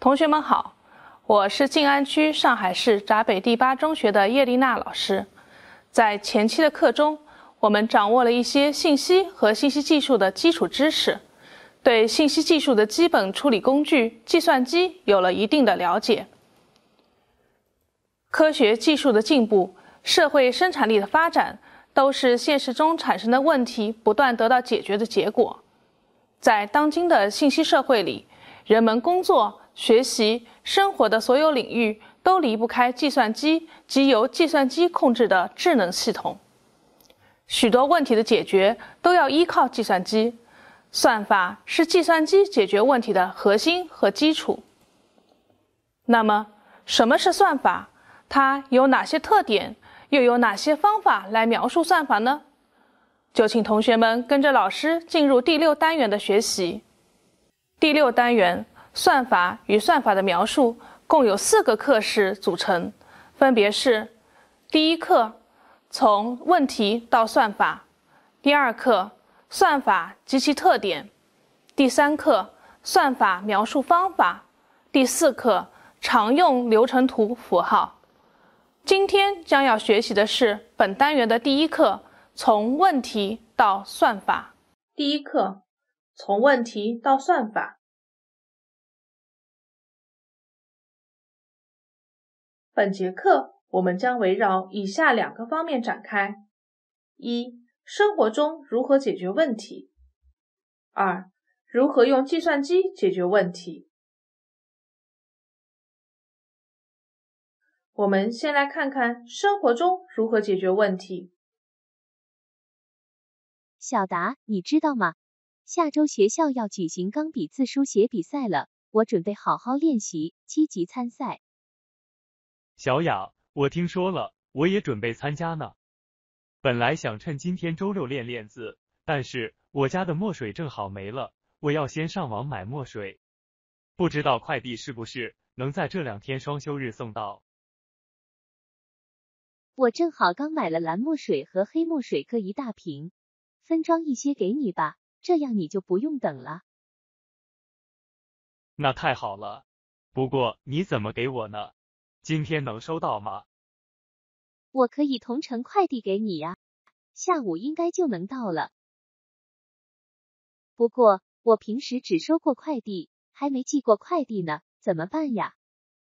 同学们好，我是静安区上海市闸北第八中学的叶丽娜老师。在前期的课中，我们掌握了一些信息和信息技术的基础知识，对信息技术的基本处理工具计算机有了一定的了解。科学技术的进步、社会生产力的发展，都是现实中产生的问题不断得到解决的结果。在当今的信息社会里，人们工作。学习生活的所有领域都离不开计算机及由计算机控制的智能系统。许多问题的解决都要依靠计算机，算法是计算机解决问题的核心和基础。那么，什么是算法？它有哪些特点？又有哪些方法来描述算法呢？就请同学们跟着老师进入第六单元的学习。第六单元。算法与算法的描述共有四个课时组成，分别是：第一课从问题到算法，第二课算法及其特点，第三课算法描述方法，第四课常用流程图符号。今天将要学习的是本单元的第一课从问题到算法。第一课从问题到算法。本节课我们将围绕以下两个方面展开：一、生活中如何解决问题；二、如何用计算机解决问题。我们先来看看生活中如何解决问题。小达，你知道吗？下周学校要举行钢笔字书写比赛了，我准备好好练习，积极参赛。小雅，我听说了，我也准备参加呢。本来想趁今天周六练练字，但是我家的墨水正好没了，我要先上网买墨水。不知道快递是不是能在这两天双休日送到？我正好刚买了蓝墨水和黑墨水各一大瓶，分装一些给你吧，这样你就不用等了。那太好了，不过你怎么给我呢？今天能收到吗？我可以同城快递给你呀，下午应该就能到了。不过我平时只收过快递，还没寄过快递呢，怎么办呀？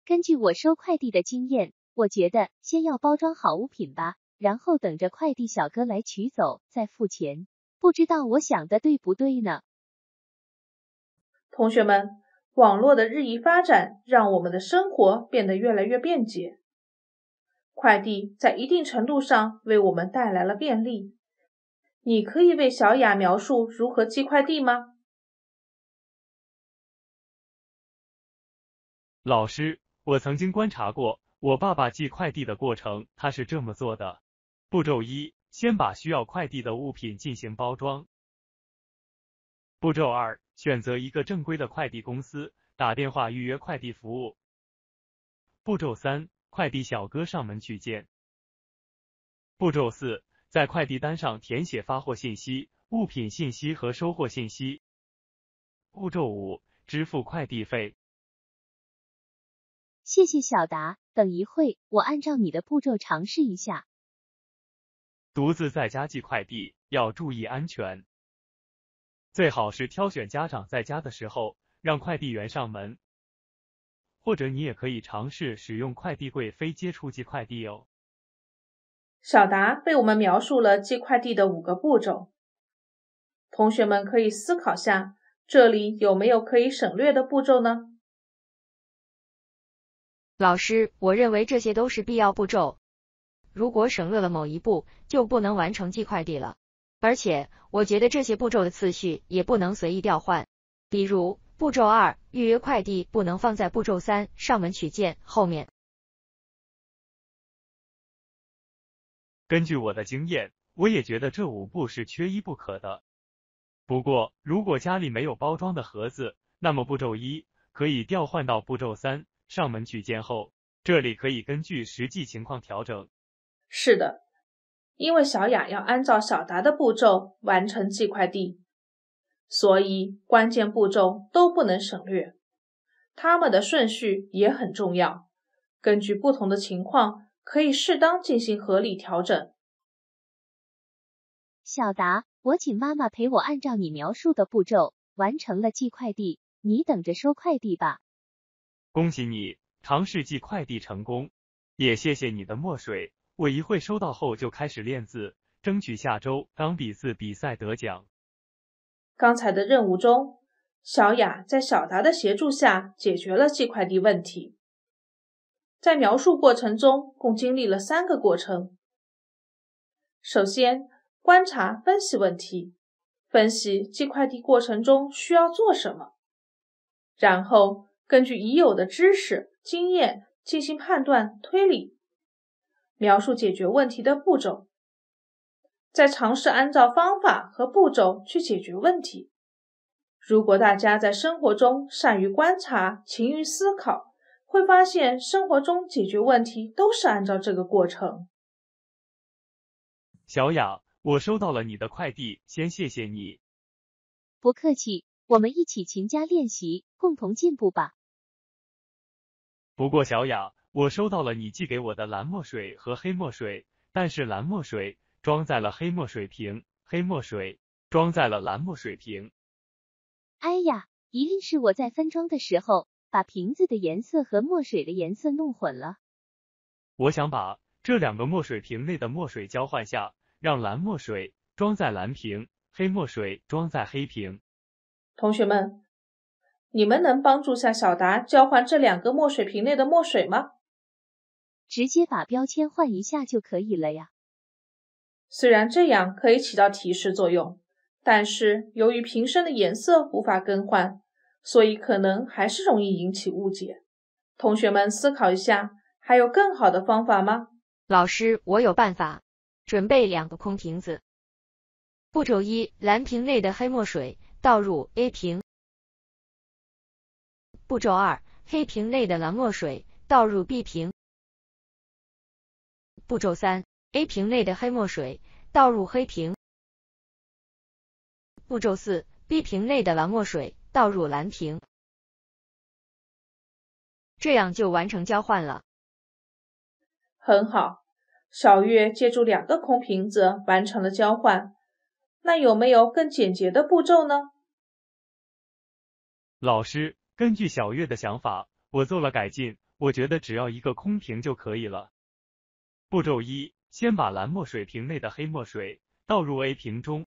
根据我收快递的经验，我觉得先要包装好物品吧，然后等着快递小哥来取走，再付钱。不知道我想的对不对呢？同学们。网络的日益发展，让我们的生活变得越来越便捷。快递在一定程度上为我们带来了便利。你可以为小雅描述如何寄快递吗？老师，我曾经观察过我爸爸寄快递的过程，他是这么做的：步骤一，先把需要快递的物品进行包装；步骤二。选择一个正规的快递公司，打电话预约快递服务。步骤三，快递小哥上门取件。步骤四，在快递单上填写发货信息、物品信息和收货信息。步骤五，支付快递费。谢谢小达，等一会我按照你的步骤尝试一下。独自在家寄快递要注意安全。最好是挑选家长在家的时候让快递员上门，或者你也可以尝试使用快递柜非接触寄快递哦。小达被我们描述了寄快递的五个步骤，同学们可以思考下，这里有没有可以省略的步骤呢？老师，我认为这些都是必要步骤，如果省略了某一步，就不能完成寄快递了。而且，我觉得这些步骤的次序也不能随意调换，比如步骤二预约快递不能放在步骤三上门取件后面。根据我的经验，我也觉得这五步是缺一不可的。不过，如果家里没有包装的盒子，那么步骤一可以调换到步骤三上门取件后，这里可以根据实际情况调整。是的。因为小雅要按照小达的步骤完成寄快递，所以关键步骤都不能省略，它们的顺序也很重要。根据不同的情况，可以适当进行合理调整。小达，我请妈妈陪我按照你描述的步骤完成了寄快递，你等着收快递吧。恭喜你，尝试寄快递成功，也谢谢你的墨水。我一会收到后就开始练字，争取下周钢笔字比赛得奖。刚才的任务中，小雅在小达的协助下解决了寄快递问题。在描述过程中，共经历了三个过程：首先观察、分析问题，分析寄快递过程中需要做什么；然后根据已有的知识经验进行判断、推理。描述解决问题的步骤，再尝试按照方法和步骤去解决问题。如果大家在生活中善于观察、勤于思考，会发现生活中解决问题都是按照这个过程。小雅，我收到了你的快递，先谢谢你。不客气，我们一起勤加练习，共同进步吧。不过，小雅。我收到了你寄给我的蓝墨水和黑墨水，但是蓝墨水装在了黑墨水瓶，黑墨水装在了蓝墨水瓶。哎呀，一定是我在分装的时候把瓶子的颜色和墨水的颜色弄混了。我想把这两个墨水瓶内的墨水交换下，让蓝墨水装在蓝瓶，黑墨水装在黑瓶。同学们，你们能帮助下小达交换这两个墨水瓶内的墨水吗？直接把标签换一下就可以了呀。虽然这样可以起到提示作用，但是由于瓶身的颜色无法更换，所以可能还是容易引起误解。同学们思考一下，还有更好的方法吗？老师，我有办法。准备两个空瓶子。步骤一：蓝瓶内的黑墨水倒入 A 瓶。步骤二：黑瓶内的蓝墨水倒入 B 瓶。步骤三：A 瓶内的黑墨水倒入黑瓶。步骤四：B 瓶内的蓝墨水倒入蓝瓶。这样就完成交换了。很好，小月借助两个空瓶子完成了交换。那有没有更简洁的步骤呢？老师根据小月的想法，我做了改进。我觉得只要一个空瓶就可以了。步骤一：先把蓝墨水瓶内的黑墨水倒入 A 瓶中。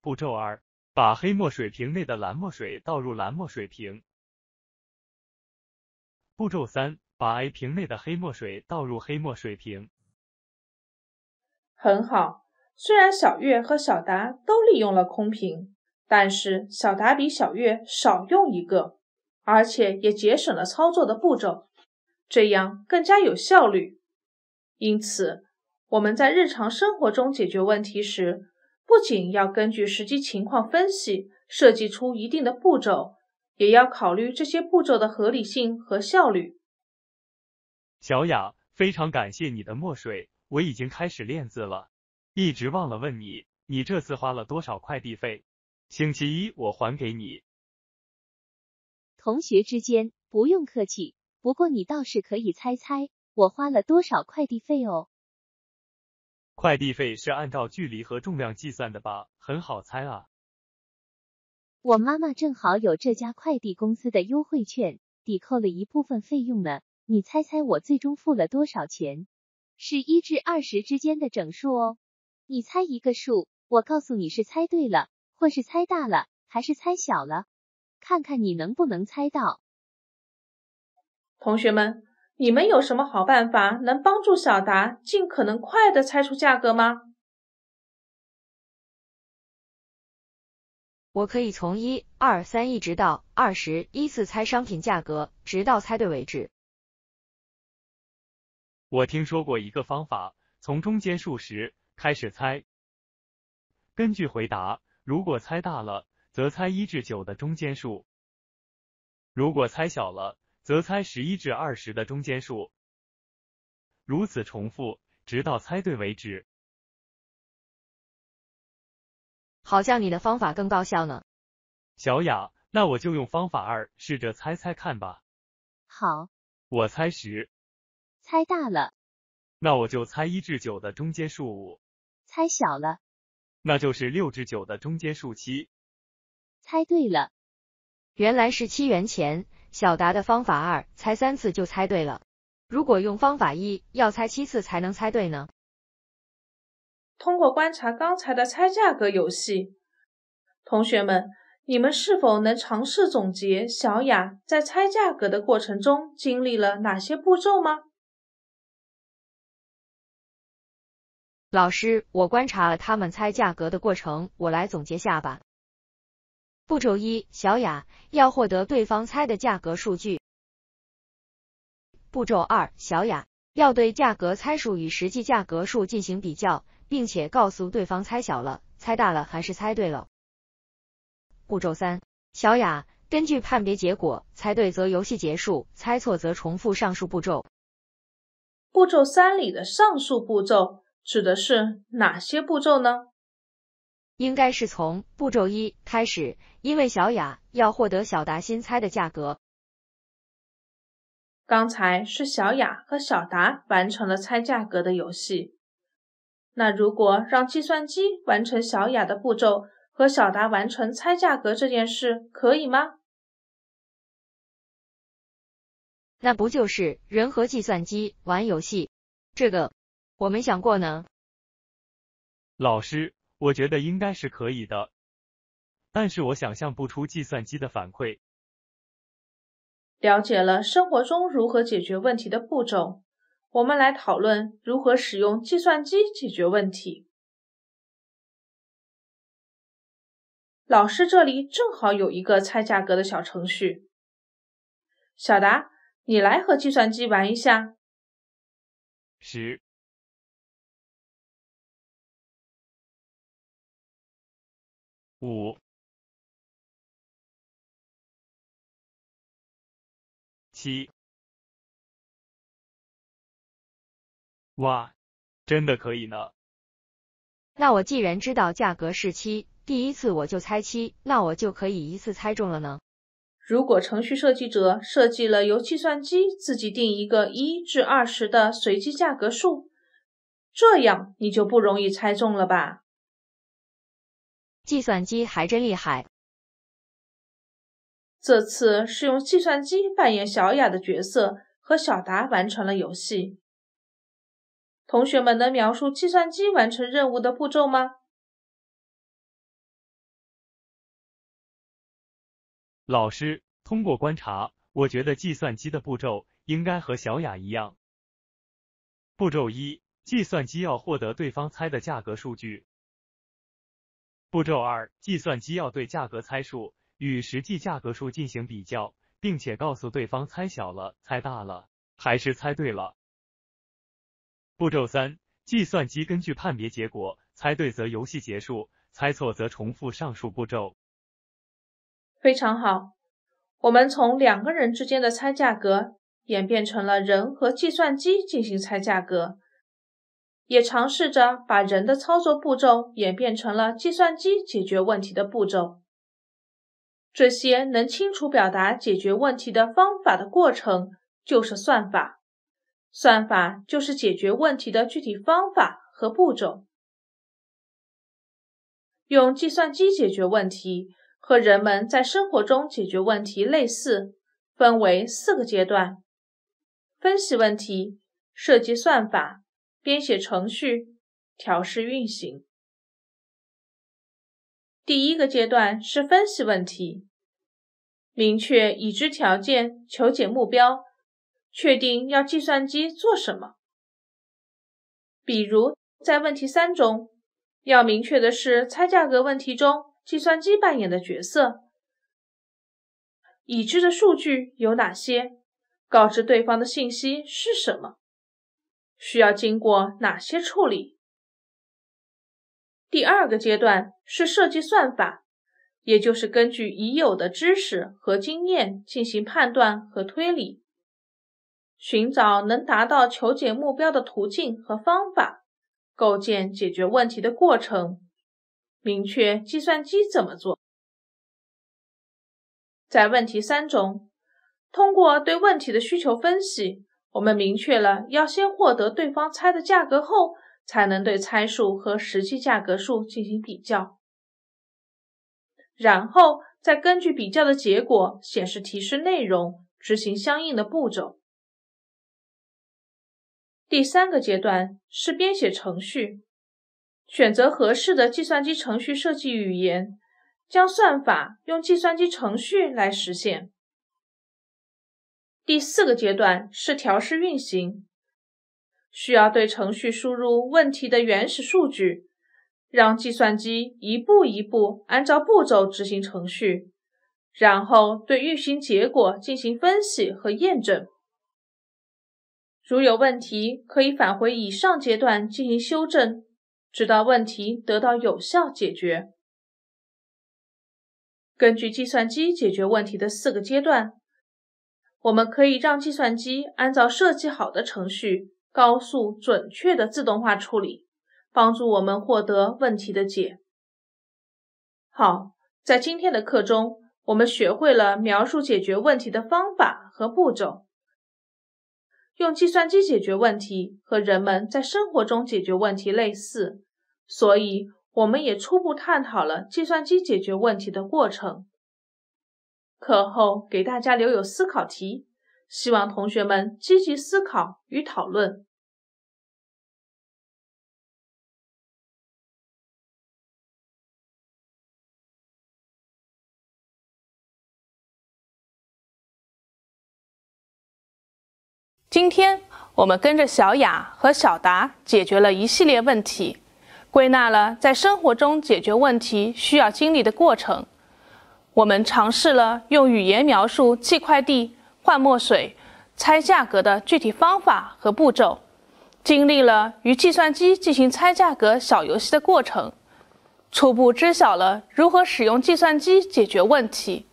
步骤二：把黑墨水瓶内的蓝墨水倒入蓝墨水瓶。步骤三：把 A 瓶内的黑墨水倒入黑墨水瓶。很好，虽然小月和小达都利用了空瓶，但是小达比小月少用一个，而且也节省了操作的步骤。这样更加有效率。因此，我们在日常生活中解决问题时，不仅要根据实际情况分析，设计出一定的步骤，也要考虑这些步骤的合理性和效率。小雅，非常感谢你的墨水，我已经开始练字了，一直忘了问你，你这次花了多少快递费？星期一我还给你。同学之间不用客气。不过你倒是可以猜猜我花了多少快递费哦。快递费是按照距离和重量计算的吧？很好猜啊。我妈妈正好有这家快递公司的优惠券，抵扣了一部分费用呢。你猜猜我最终付了多少钱？是一至二十之间的整数哦。你猜一个数，我告诉你是猜对了，或是猜大了，还是猜小了，看看你能不能猜到。同学们，你们有什么好办法能帮助小达尽可能快的猜出价格吗？我可以从一、二、三一直到二十依次猜商品价格，直到猜对为止。我听说过一个方法，从中间数十开始猜。根据回答，如果猜大了，则猜一至九的中间数；如果猜小了，则猜十一至二十的中间数，如此重复，直到猜对为止。好像你的方法更高效呢。小雅，那我就用方法二，试着猜猜看吧。好，我猜十，猜大了。那我就猜一至九的中间数五，猜小了。那就是六至九的中间数七，猜对了，原来是七元钱。小达的方法二，猜三次就猜对了。如果用方法一，要猜七次才能猜对呢？通过观察刚才的猜价格游戏，同学们，你们是否能尝试总结小雅在猜价格的过程中经历了哪些步骤吗？老师，我观察了他们猜价格的过程，我来总结下吧。步骤一，小雅要获得对方猜的价格数据。步骤二，小雅要对价格猜数与实际价格数进行比较，并且告诉对方猜小了、猜大了还是猜对了。步骤三，小雅根据判别结果，猜对则游戏结束，猜错则重复上述步骤。步骤三里的上述步骤指的是哪些步骤呢？应该是从步骤一开始，因为小雅要获得小达新猜的价格。刚才是小雅和小达完成了猜价格的游戏，那如果让计算机完成小雅的步骤和小达完成猜价格这件事，可以吗？那不就是人和计算机玩游戏？这个我没想过呢。老师。我觉得应该是可以的，但是我想象不出计算机的反馈。了解了生活中如何解决问题的步骤，我们来讨论如何使用计算机解决问题。老师这里正好有一个猜价格的小程序，小达，你来和计算机玩一下。十。五七哇，真的可以呢！那我既然知道价格是七，第一次我就猜七，那我就可以一次猜中了呢。如果程序设计者设计了由计算机自己定一个一至二十的随机价格数，这样你就不容易猜中了吧？计算机还真厉害！这次是用计算机扮演小雅的角色，和小达完成了游戏。同学们能描述计算机完成任务的步骤吗？老师，通过观察，我觉得计算机的步骤应该和小雅一样。步骤一，计算机要获得对方猜的价格数据。步骤二，计算机要对价格猜数与实际价格数进行比较，并且告诉对方猜小了、猜大了还是猜对了。步骤三，计算机根据判别结果，猜对则游戏结束，猜错则重复上述步骤。非常好，我们从两个人之间的猜价格演变成了人和计算机进行猜价格。也尝试着把人的操作步骤演变成了计算机解决问题的步骤。这些能清楚表达解决问题的方法的过程就是算法。算法就是解决问题的具体方法和步骤。用计算机解决问题和人们在生活中解决问题类似，分为四个阶段：分析问题、设计算法。编写程序、调试运行。第一个阶段是分析问题，明确已知条件、求解目标，确定要计算机做什么。比如，在问题三中，要明确的是猜价格问题中计算机扮演的角色，已知的数据有哪些，告知对方的信息是什么。需要经过哪些处理？第二个阶段是设计算法，也就是根据已有的知识和经验进行判断和推理，寻找能达到求解目标的途径和方法，构建解决问题的过程，明确计算机怎么做。在问题三中，通过对问题的需求分析。我们明确了要先获得对方猜的价格后，才能对猜数和实际价格数进行比较，然后再根据比较的结果显示提示内容，执行相应的步骤。第三个阶段是编写程序，选择合适的计算机程序设计语言，将算法用计算机程序来实现。第四个阶段是调试运行，需要对程序输入问题的原始数据，让计算机一步一步按照步骤执行程序，然后对运行结果进行分析和验证。如有问题，可以返回以上阶段进行修正，直到问题得到有效解决。根据计算机解决问题的四个阶段。我们可以让计算机按照设计好的程序，高速、准确的自动化处理，帮助我们获得问题的解。好，在今天的课中，我们学会了描述解决问题的方法和步骤。用计算机解决问题和人们在生活中解决问题类似，所以我们也初步探讨了计算机解决问题的过程。课后给大家留有思考题，希望同学们积极思考与讨论。今天我们跟着小雅和小达解决了一系列问题，归纳了在生活中解决问题需要经历的过程。我们尝试了用语言描述寄快递、换墨水、猜价格的具体方法和步骤，经历了与计算机进行猜价格小游戏的过程，初步知晓了如何使用计算机解决问题。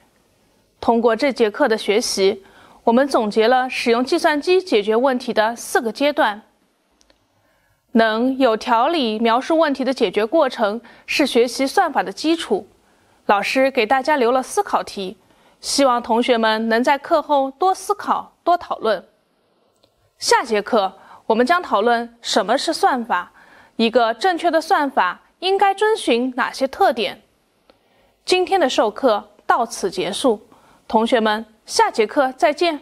通过这节课的学习，我们总结了使用计算机解决问题的四个阶段。能有条理描述问题的解决过程，是学习算法的基础。老师给大家留了思考题，希望同学们能在课后多思考、多讨论。下节课我们将讨论什么是算法，一个正确的算法应该遵循哪些特点。今天的授课到此结束，同学们，下节课再见。